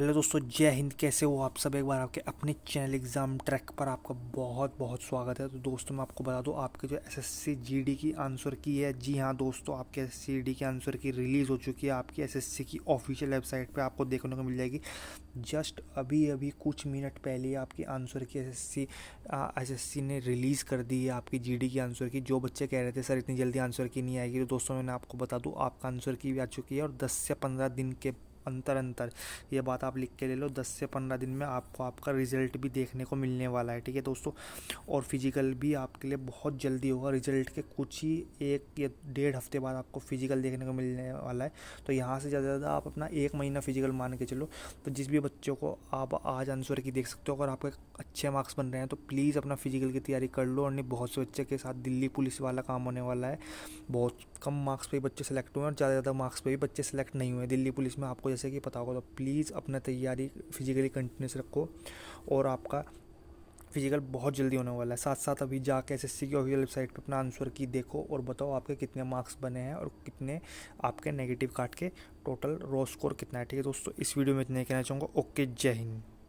hello दोस्तों जय हिंद कैसे हो आप सब एक बार आपके अपने चैनल एग्ज़ाम ट्रैक पर आपका बहुत बहुत स्वागत है तो दोस्तों मैं आपको बता दूं आपके जो एसएससी जीडी की आंसर की है जी हाँ दोस्तों आपके एस सी डी की आंसर की रिलीज़ हो चुकी है आपकी एसएससी की ऑफिशियल वेबसाइट पे आपको देखने को मिल जाएगी जस्ट अभी अभी कुछ मिनट पहले आपकी आंसर की एस एस सी ने रिलीज़ कर दी है आपकी जी की आंसर की जो बच्चे कह रहे थे सर इतनी जल्दी आंसर की नहीं आएगी तो दोस्तों मैंने आपको बता दूँ आपका आंसर की भी आ चुकी है और दस से पंद्रह दिन के अंतर अंतर ये बात आप लिख के ले लो दस से पंद्रह दिन में आपको आपका रिजल्ट भी देखने को मिलने वाला है ठीक है दोस्तों और फिजिकल भी आपके लिए बहुत जल्दी होगा रिजल्ट के कुछ ही एक या डेढ़ हफ्ते बाद आपको फिजिकल देखने को मिलने वाला है तो यहाँ से ज़्यादा ज़्यादा आप अपना एक महीना फिजिकल मान के चलो तो जिस भी बच्चों को आप आज आंसर की देख सकते हो अगर आपके अच्छे मार्क्स बन रहे हैं तो प्लीज़ अपना फिजिकल की तैयारी कर लो और नहीं बहुत से बच्चे के साथ दिल्ली पुलिस वाला काम होने वाला है बहुत कम मार्क्स पे बच्चे सेलेक्ट हुए और ज़्यादा ज़्यादा मार्क्स पर भी बच्चे सेलेक्ट नहीं हुए दिल्ली पुलिस में आपको जैसे कि पता होगा तो प्लीज़ अपना तैयारी फिजिकली कंटिन्यूस रखो और आपका फिजिकल बहुत जल्दी होने वाला है साथ साथ अभी जाके एस एस सी की ऑफिशियल वेबसाइट पर अपना आंसर की देखो और बताओ आपके कितने मार्क्स बने हैं और कितने आपके नेगेटिव काट के टोटल रो स्कोर कितना है ठीक है दोस्तों इस वीडियो में इतना कहना चाहूँगा ओके जय हिंद